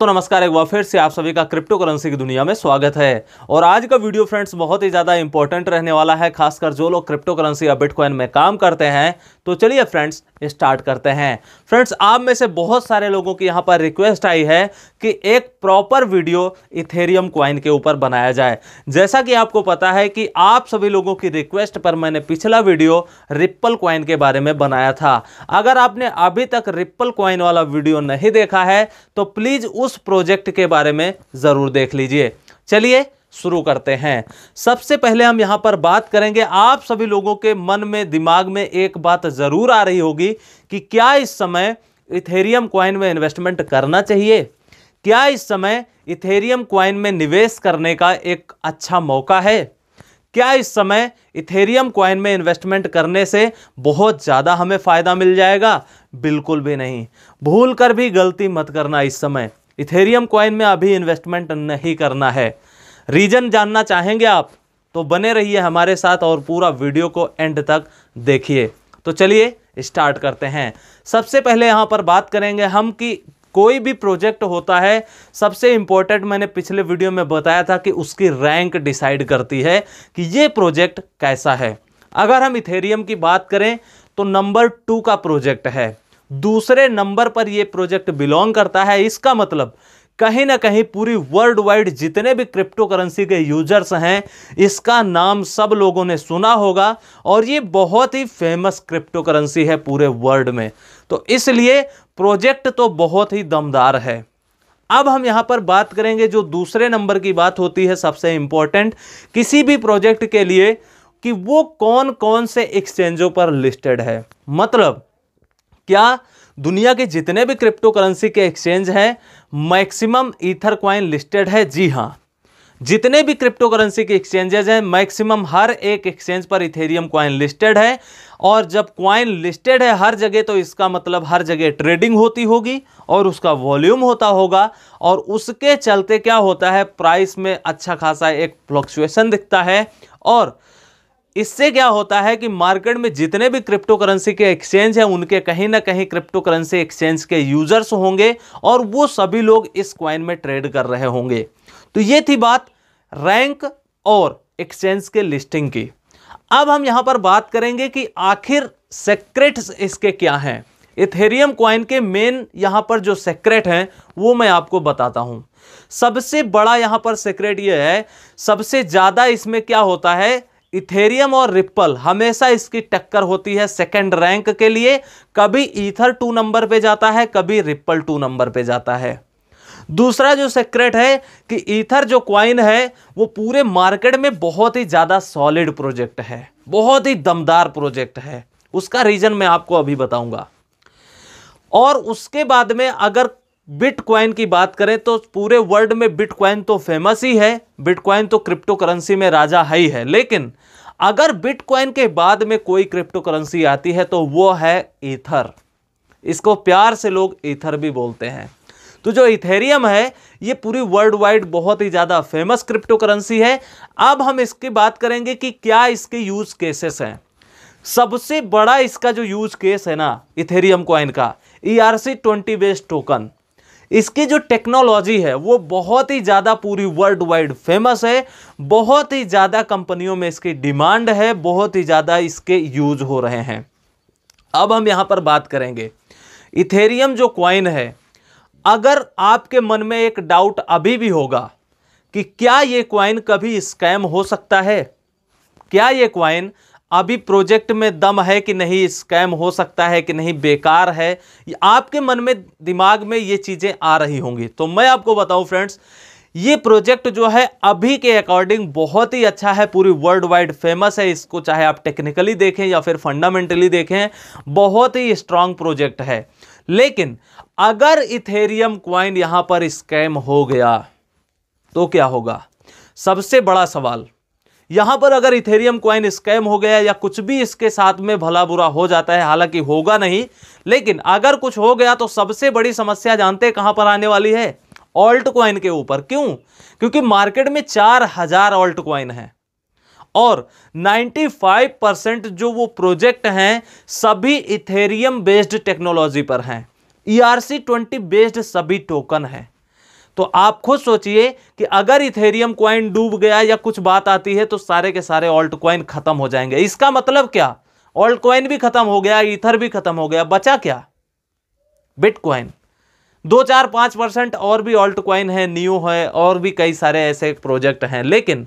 तो नमस्कार एक बार फिर से आप सभी का क्रिप्टो करेंसी की दुनिया में स्वागत है और आज का वीडियो फ्रेंड्स बहुत ही ज़्यादा इंपॉर्टेंट रहने वाला है खासकर जो लोग क्रिप्टो करेंसी या बिटकॉइन में काम करते हैं तो चलिए फ्रेंड्स स्टार्ट करते हैं फ्रेंड्स आप में से बहुत सारे लोगों की यहाँ पर रिक्वेस्ट आई है कि एक प्रॉपर वीडियो इथेरियम क्वाइन के ऊपर बनाया जाए जैसा कि आपको पता है कि आप सभी लोगों की रिक्वेस्ट पर मैंने पिछला वीडियो रिप्पल क्वाइन के बारे में बनाया था अगर आपने अभी तक रिप्पल क्वाइन वाला वीडियो नहीं देखा है तो प्लीज़ उस उस प्रोजेक्ट के बारे में ज़रूर देख लीजिए चलिए शुरू करते हैं सबसे पहले हम यहाँ पर बात करेंगे आप सभी लोगों के मन में दिमाग में एक बात ज़रूर आ रही होगी कि क्या इस समय इथेरियम क्वाइन में इन्वेस्टमेंट करना चाहिए क्या इस समय इथेरियम क्वाइन में निवेश करने का एक अच्छा मौका है क्या इस समय इथेरियम क्वाइन में इन्वेस्टमेंट करने से बहुत ज़्यादा हमें फ़ायदा मिल जाएगा बिल्कुल भी नहीं भूल कर भी गलती मत करना इस समय इथेरियम कॉइन में अभी इन्वेस्टमेंट नहीं करना है रीजन जानना चाहेंगे आप तो बने रहिए हमारे साथ और पूरा वीडियो को एंड तक देखिए तो चलिए स्टार्ट करते हैं सबसे पहले यहाँ पर बात करेंगे हम कि कोई भी प्रोजेक्ट होता है सबसे इम्पोर्टेंट मैंने पिछले वीडियो में बताया था कि उसकी रैंक डिसाइड करती है कि ये प्रोजेक्ट कैसा है अगर हम इथेरियम की बात करें तो नंबर टू का प्रोजेक्ट है दूसरे नंबर पर यह प्रोजेक्ट बिलोंग करता है इसका मतलब कहीं ना कहीं पूरी वर्ल्ड वाइड जितने भी क्रिप्टो करेंसी के यूजर्स हैं इसका नाम सब लोगों ने सुना होगा और ये बहुत ही फेमस क्रिप्टो करेंसी है पूरे वर्ल्ड में तो इसलिए प्रोजेक्ट तो बहुत ही दमदार है अब हम यहाँ पर बात करेंगे जो दूसरे नंबर की बात होती है सबसे इम्पॉर्टेंट किसी भी प्रोजेक्ट के लिए कि वो कौन कौन से एक्सचेंजों पर लिस्टेड है मतलब क्या दुनिया के जितने भी क्रिप्टो करेंसी के एक्सचेंज हैं मैक्सिमम ईथर क्वाइन लिस्टेड है जी हाँ जितने भी क्रिप्टो करेंसी के एक्सचेंजेज हैं मैक्सिमम हर एक एक्सचेंज पर इथेरियम क्वाइन लिस्टेड है और जब क्वाइन लिस्टेड है हर जगह तो इसका मतलब हर जगह ट्रेडिंग होती होगी और उसका वॉल्यूम होता होगा और उसके चलते क्या होता है प्राइस में अच्छा खासा एक फ्लक्चुएसन दिखता है और इससे क्या होता है कि मार्केट में जितने भी क्रिप्टो करेंसी के एक्सचेंज हैं उनके कहीं ना कहीं क्रिप्टो करेंसी एक्सचेंज के यूजर्स होंगे और वो सभी लोग इस क्वाइन में ट्रेड कर रहे होंगे तो ये थी बात रैंक और एक्सचेंज के लिस्टिंग की अब हम यहाँ पर बात करेंगे कि आखिर सेक्रेट्स इसके क्या हैं इथेरियम क्वाइन के मेन यहाँ पर जो सेक्रेट हैं वो मैं आपको बताता हूँ सबसे बड़ा यहाँ पर सेक्रेट ये है सबसे ज़्यादा इसमें क्या होता है इथेरियम और रिप्पल हमेशा इसकी टक्कर होती है सेकंड रैंक के लिए कभी ईथर टू नंबर पे जाता है कभी रिप्पल टू नंबर पे जाता है दूसरा जो सेक्रेट है कि ईथर जो क्वाइन है वो पूरे मार्केट में बहुत ही ज़्यादा सॉलिड प्रोजेक्ट है बहुत ही दमदार प्रोजेक्ट है उसका रीज़न मैं आपको अभी बताऊंगा और उसके बाद में अगर बिटकॉइन की बात करें तो पूरे वर्ल्ड में बिटकॉइन तो फेमस ही है बिटकॉइन तो क्रिप्टो करेंसी में राजा है ही है लेकिन अगर बिटकॉइन के बाद में कोई क्रिप्टो करेंसी आती है तो वो है ईथर इसको प्यार से लोग ईथर भी बोलते हैं तो जो इथेरियम है ये पूरी वर्ल्ड वाइड बहुत ही ज़्यादा फेमस क्रिप्टो करेंसी है अब हम इसकी बात करेंगे कि क्या इसके यूज़ केसेस हैं सबसे बड़ा इसका जो यूज़ केस है ना इथेरियम कॉइन का E R C twenty based token इसकी जो टेक्नोलॉजी है वो बहुत ही ज़्यादा पूरी वर्ल्ड वाइड फेमस है बहुत ही ज़्यादा कंपनियों में इसकी डिमांड है बहुत ही ज़्यादा इसके यूज हो रहे हैं अब हम यहाँ पर बात करेंगे इथेरियम जो क्वाइन है अगर आपके मन में एक डाउट अभी भी होगा कि क्या ये क्वाइन कभी स्कैम हो सकता है क्या ये क्वाइन अभी प्रोजेक्ट में दम है कि नहीं स्कैम हो सकता है कि नहीं बेकार है आपके मन में दिमाग में ये चीज़ें आ रही होंगी तो मैं आपको बताऊं फ्रेंड्स ये प्रोजेक्ट जो है अभी के अकॉर्डिंग बहुत ही अच्छा है पूरी वर्ल्ड वाइड फेमस है इसको चाहे आप टेक्निकली देखें या फिर फंडामेंटली देखें बहुत ही स्ट्रांग प्रोजेक्ट है लेकिन अगर इथेरियम क्वाइन यहाँ पर स्कैम हो गया तो क्या होगा सबसे बड़ा सवाल यहां पर अगर इथेरियम क्वाइन स्कैम हो गया या कुछ भी इसके साथ में भला बुरा हो जाता है हालांकि होगा नहीं लेकिन अगर कुछ हो गया तो सबसे बड़ी समस्या जानते हैं पर आने वाली है ऑल्ट क्वाइन के ऊपर क्यों क्योंकि मार्केट में चार हजार ऑल्ट क्वाइन है और 95 परसेंट जो वो प्रोजेक्ट हैं सभी इथेरियम बेस्ड टेक्नोलॉजी पर हैं E R C twenty based सभी टोकन हैं तो आप खुद सोचिए कि अगर इथेरियम क्वाइन डूब गया या कुछ बात आती है तो सारे के सारे ऑल्ट क्वाइन खत्म हो जाएंगे इसका मतलब क्या ऑल्ट क्वाइन भी खत्म हो गया इथर भी खत्म हो गया बचा क्या बिटकॉइन दो चार पांच परसेंट और भी ऑल्ट क्वाइन है न्यू है और भी कई सारे ऐसे प्रोजेक्ट हैं लेकिन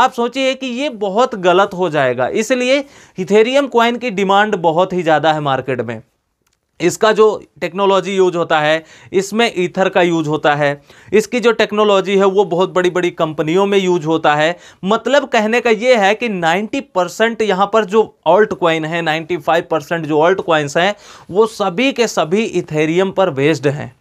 आप सोचिए कि ये बहुत गलत हो जाएगा इसलिए इथेरियम क्वाइन की डिमांड बहुत ही ज़्यादा है मार्केट में इसका जो टेक्नोलॉजी यूज होता है इसमें ईथर का यूज होता है इसकी जो टेक्नोलॉजी है वो बहुत बड़ी बड़ी कंपनियों में यूज होता है मतलब कहने का ये है कि 90 परसेंट यहाँ पर जो ऑल्ट क्वाइन है 95 परसेंट जो ऑल्ट क्वाइंस हैं वो सभी के सभी इथेरियम पर बेस्ड हैं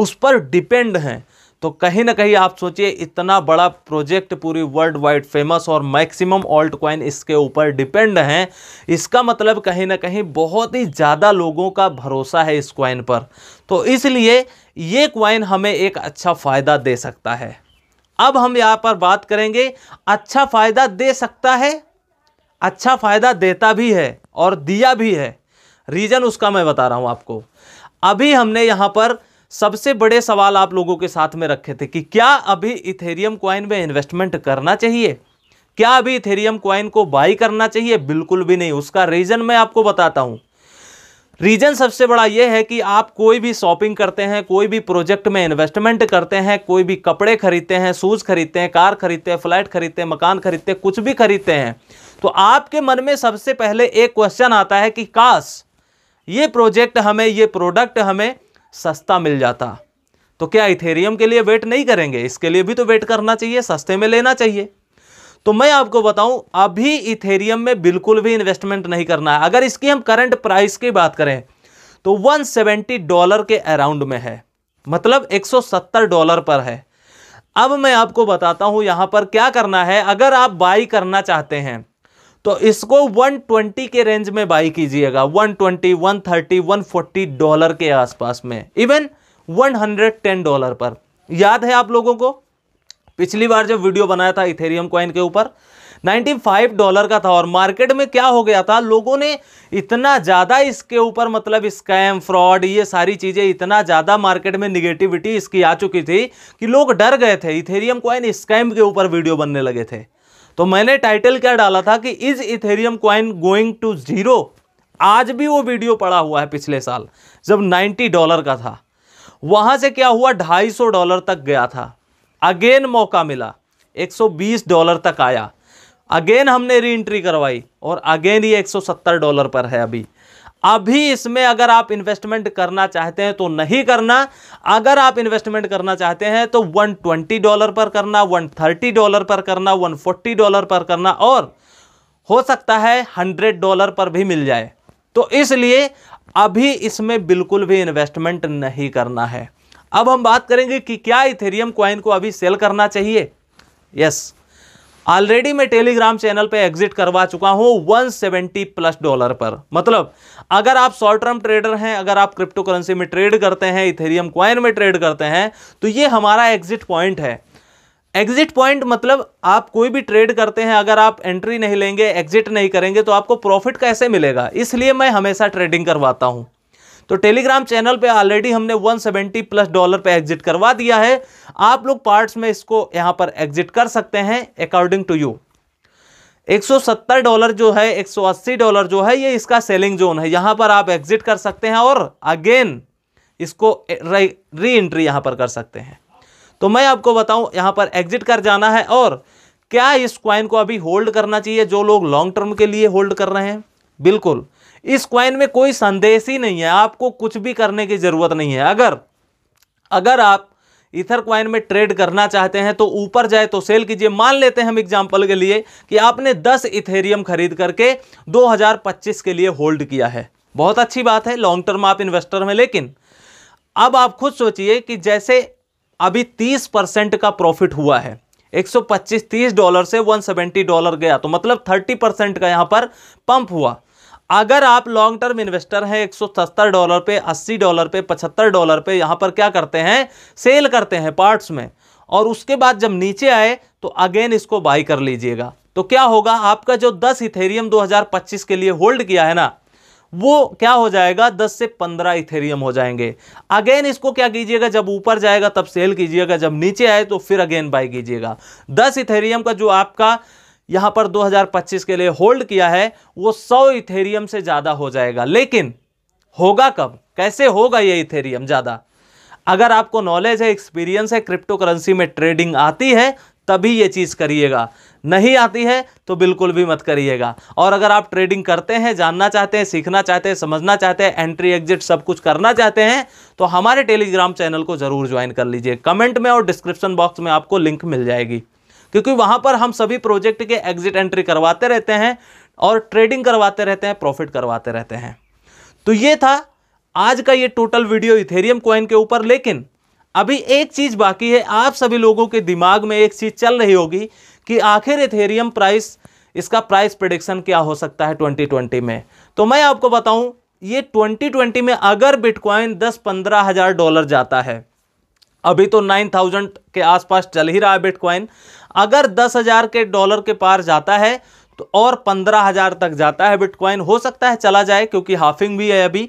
उस पर डिपेंड हैं तो कहीं ना कहीं आप सोचिए इतना बड़ा प्रोजेक्ट पूरी वर्ल्ड वाइड फेमस और मैक्सिमम ऑल्ट क्वाइन इसके ऊपर डिपेंड हैं इसका मतलब कहीं ना कहीं बहुत ही ज़्यादा लोगों का भरोसा है इस क्वाइन पर तो इसलिए ये क्वाइन हमें एक अच्छा फ़ायदा दे सकता है अब हम यहाँ पर बात करेंगे अच्छा फ़ायदा दे सकता है अच्छा फ़ायदा देता भी है और दिया भी है रीज़न उसका मैं बता रहा हूँ आपको अभी हमने यहाँ पर सबसे बड़े सवाल आप लोगों के साथ में रखे थे कि क्या अभी इथेरियम क्वाइन में इन्वेस्टमेंट करना चाहिए क्या अभी इथेरियम क्वाइन को बाई करना चाहिए बिल्कुल भी नहीं उसका रीज़न मैं आपको बताता हूं रीज़न सबसे बड़ा यह है कि आप कोई भी शॉपिंग करते हैं कोई भी प्रोजेक्ट में इन्वेस्टमेंट करते हैं कोई भी कपड़े खरीदते हैं शूज़ खरीदते हैं कार खरीदते हैं फ्लैट खरीदते हैं मकान खरीदते हैं कुछ भी खरीदते हैं तो आपके मन में सबसे पहले एक क्वेश्चन आता है कि काश ये प्रोजेक्ट हमें ये प्रोडक्ट हमें सस्ता मिल जाता तो क्या इथेरियम के लिए वेट नहीं करेंगे इसके लिए भी तो वेट करना चाहिए सस्ते में लेना चाहिए तो मैं आपको बताऊं अभी इथेरियम में बिल्कुल भी इन्वेस्टमेंट नहीं करना है अगर इसकी हम करंट प्राइस की बात करें तो 170 डॉलर के अराउंड में है मतलब 170 डॉलर पर है अब मैं आपको बताता हूं यहां पर क्या करना है अगर आप बाई करना चाहते हैं तो इसको 120 के रेंज में बाई कीजिएगा 120, 130, 140 डॉलर के आसपास में इवन 110 डॉलर पर याद है आप लोगों को पिछली बार जब वीडियो बनाया था इथेरियम कॉइन के ऊपर 95 डॉलर का था और मार्केट में क्या हो गया था लोगों ने इतना ज़्यादा इसके ऊपर मतलब स्कैम फ्रॉड ये सारी चीज़ें इतना ज़्यादा मार्केट में निगेटिविटी इसकी आ चुकी थी कि लोग डर गए थे इथेरियम कॉइन स्कैम के ऊपर वीडियो बनने लगे थे तो मैंने टाइटल क्या डाला था कि is Ethereum coin going to zero आज भी वो वीडियो पड़ा हुआ है पिछले साल जब 90 डॉलर का था वहां से क्या हुआ 250 डॉलर तक गया था अगेन मौका मिला 120 डॉलर तक आया अगेन हमने री एंट्री करवाई और अगेन ये 170 डॉलर पर है अभी अभी इसमें अगर आप इन्वेस्टमेंट करना चाहते हैं तो नहीं करना अगर आप इन्वेस्टमेंट करना चाहते हैं तो 120 डॉलर पर करना 130 डॉलर पर करना 140 डॉलर पर करना और हो सकता है 100 डॉलर पर भी मिल जाए तो इसलिए अभी इसमें बिल्कुल भी इन्वेस्टमेंट नहीं करना है अब हम बात करेंगे कि क्या इथेरियम क्वाइन को अभी सेल करना चाहिए यस ऑलरेडी मैं टेलीग्राम चैनल पे एग्जिट करवा चुका हूं 170 प्लस डॉलर पर मतलब अगर आप शॉर्ट टर्म ट्रेडर हैं अगर आप क्रिप्टो करेंसी में ट्रेड करते हैं इथेरियम क्वाइन में ट्रेड करते हैं तो ये हमारा एग्जिट पॉइंट है एग्जिट पॉइंट मतलब आप कोई भी ट्रेड करते हैं अगर आप एंट्री नहीं लेंगे एग्जिट नहीं करेंगे तो आपको प्रॉफिट कैसे मिलेगा इसलिए मैं हमेशा ट्रेडिंग करवाता हूँ तो टेलीग्राम चैनल पे ऑलरेडी हमने 170 प्लस डॉलर पे एग्जिट करवा दिया है आप लोग पार्ट्स में इसको यहाँ पर एग्जिट कर सकते हैं अकॉर्डिंग टू यू 170 डॉलर जो है 180 डॉलर जो है ये इसका सेलिंग जोन है यहाँ पर आप एग्जिट कर सकते हैं और अगेन इसको री एंट्री यहाँ पर कर सकते हैं तो मैं आपको बताऊं यहाँ पर एग्जिट कर जाना है और क्या इस क्वाइन को अभी होल्ड करना चाहिए जो लोग लॉन्ग टर्म के लिए होल्ड कर रहे हैं बिल्कुल इस क्वाइन में कोई संदेश ही नहीं है आपको कुछ भी करने की ज़रूरत नहीं है अगर अगर आप इथर क्वाइन में ट्रेड करना चाहते हैं तो ऊपर जाए तो सेल कीजिए मान लेते हैं हम एग्जाम्पल के लिए कि आपने 10 इथेरियम खरीद करके 2025 के लिए होल्ड किया है बहुत अच्छी बात है लॉन्ग टर्म आप इन्वेस्टर हैं लेकिन अब आप खुद सोचिए कि जैसे अभी 30 परसेंट का प्रॉफिट हुआ है 125 30 डॉलर से 170 डॉलर गया तो मतलब 30 परसेंट का यहाँ पर पंप हुआ अगर आप लॉन्ग टर्म इन्वेस्टर हैं एक डॉलर पे 80 डॉलर पे 75 डॉलर पे यहाँ पर क्या करते हैं सेल करते हैं पार्ट्स में और उसके बाद जब नीचे आए तो अगेन इसको बाई कर लीजिएगा तो क्या होगा आपका जो 10 इथेरियम 2025 के लिए होल्ड किया है ना वो क्या हो जाएगा 10 से 15 इथेरियम हो जाएंगे अगेन इसको क्या कीजिएगा जब ऊपर जाएगा तब सेल कीजिएगा जब नीचे आए तो फिर अगेन बाई कीजिएगा दस इथेरियम का जो आपका यहां पर 2025 के लिए होल्ड किया है वो 100 इथेरियम से ज़्यादा हो जाएगा लेकिन होगा कब कैसे होगा ये इथेरियम ज़्यादा अगर आपको नॉलेज है एक्सपीरियंस है क्रिप्टो करेंसी में ट्रेडिंग आती है तभी ये चीज़ करिएगा नहीं आती है तो बिल्कुल भी मत करिएगा और अगर आप ट्रेडिंग करते हैं जानना चाहते हैं सीखना चाहते हैं समझना चाहते हैं एंट्री एग्जिट सब कुछ करना चाहते हैं तो हमारे टेलीग्राम चैनल को ज़रूर ज्वाइन कर लीजिए कमेंट में और डिस्क्रिप्शन बॉक्स में आपको लिंक मिल जाएगी क्योंकि वहां पर हम सभी प्रोजेक्ट के एग्जिट एंट्री करवाते रहते हैं और ट्रेडिंग करवाते रहते हैं प्रॉफिट करवाते रहते हैं तो ये था आज का ये टोटल वीडियो इथेरियम कॉइन के ऊपर लेकिन अभी एक चीज़ बाकी है आप सभी लोगों के दिमाग में एक चीज़ चल रही होगी कि आखिर इथेरियम प्राइस इसका प्राइस प्रडिक्शन क्या हो सकता है 2020 में तो मैं आपको बताऊं ये 2020 में अगर बिटकॉइन दस पंद्रह हज़ार डॉलर जाता है अभी तो 9000 के आसपास चल ही रहा है बिटकॉइन अगर दस हज़ार के डॉलर के पार जाता है तो और पंद्रह हज़ार तक जाता है बिटकॉइन हो सकता है चला जाए क्योंकि हाफिंग भी है अभी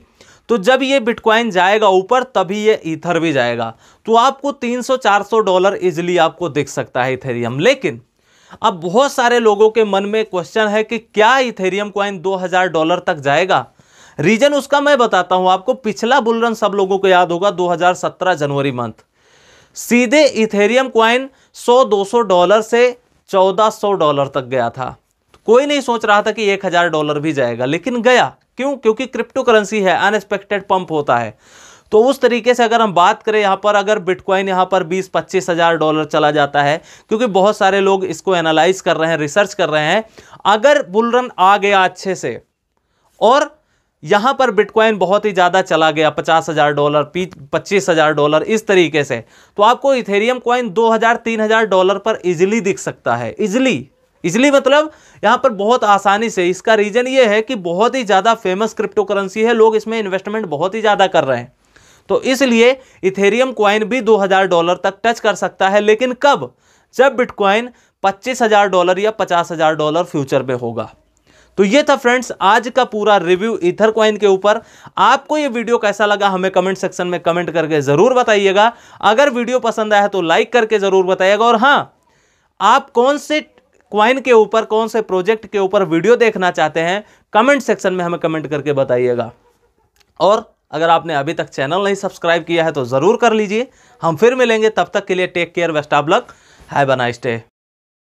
तो जब ये बिटकॉइन जाएगा ऊपर तभी ये ईथर भी जाएगा तो आपको 300-400 डॉलर इजिली आपको दिख सकता है इथेरियम लेकिन अब बहुत सारे लोगों के मन में क्वेश्चन है कि क्या इथेरियम दो 2000 डॉलर तक जाएगा रीजन उसका मैं बताता हूं आपको पिछला बुलरन सब लोगों को याद होगा 2017 जनवरी मंथ सीधे इथेरियम क्वाइन 100-200 डॉलर से 1400 डॉलर तक गया था कोई नहीं सोच रहा था कि एक हज़ार डॉलर भी जाएगा लेकिन गया क्यों क्योंकि क्रिप्टो करेंसी है अनएक्सपेक्टेड पंप होता है तो उस तरीके से अगर हम बात करें यहाँ पर अगर बिटकॉइन यहाँ पर बीस पच्चीस हज़ार डॉलर चला जाता है क्योंकि बहुत सारे लोग इसको एनालाइज कर रहे हैं रिसर्च कर रहे हैं अगर बुलरन आ गया अच्छे से और यहाँ पर बिटकॉइन बहुत ही ज़्यादा चला गया पचास हज़ार डॉलर पच्चीस हज़ार डॉलर इस तरीके से तो आपको इथेरियम कॉइन दो हज़ार तीन हज़ार डॉलर पर इजिली दिख सकता है इजिली इजिली मतलब यहाँ पर बहुत आसानी से इसका रीज़न ये है कि बहुत ही ज़्यादा फेमस क्रिप्टो करेंसी है लोग इसमें इन्वेस्टमेंट बहुत ही ज़्यादा कर रहे हैं तो इसलिए इथेरियम कॉइन भी दो डॉलर तक टच कर सकता है लेकिन कब जब बिटकॉइन पच्चीस डॉलर या पचास डॉलर फ्यूचर में होगा तो ये था फ्रेंड्स आज का पूरा रिव्यू इथर क्वाइन के ऊपर आपको ये वीडियो कैसा लगा हमें कमेंट सेक्शन में कमेंट करके ज़रूर बताइएगा अगर वीडियो पसंद आया तो लाइक करके ज़रूर बताइएगा और हाँ आप कौन से क्वाइन के ऊपर कौन से प्रोजेक्ट के ऊपर वीडियो देखना चाहते हैं कमेंट सेक्शन में हमें कमेंट करके बताइएगा और अगर आपने अभी तक चैनल नहीं सब्सक्राइब किया है तो ज़रूर कर लीजिए हम फिर मिलेंगे तब तक के लिए take care best of luck have a nice day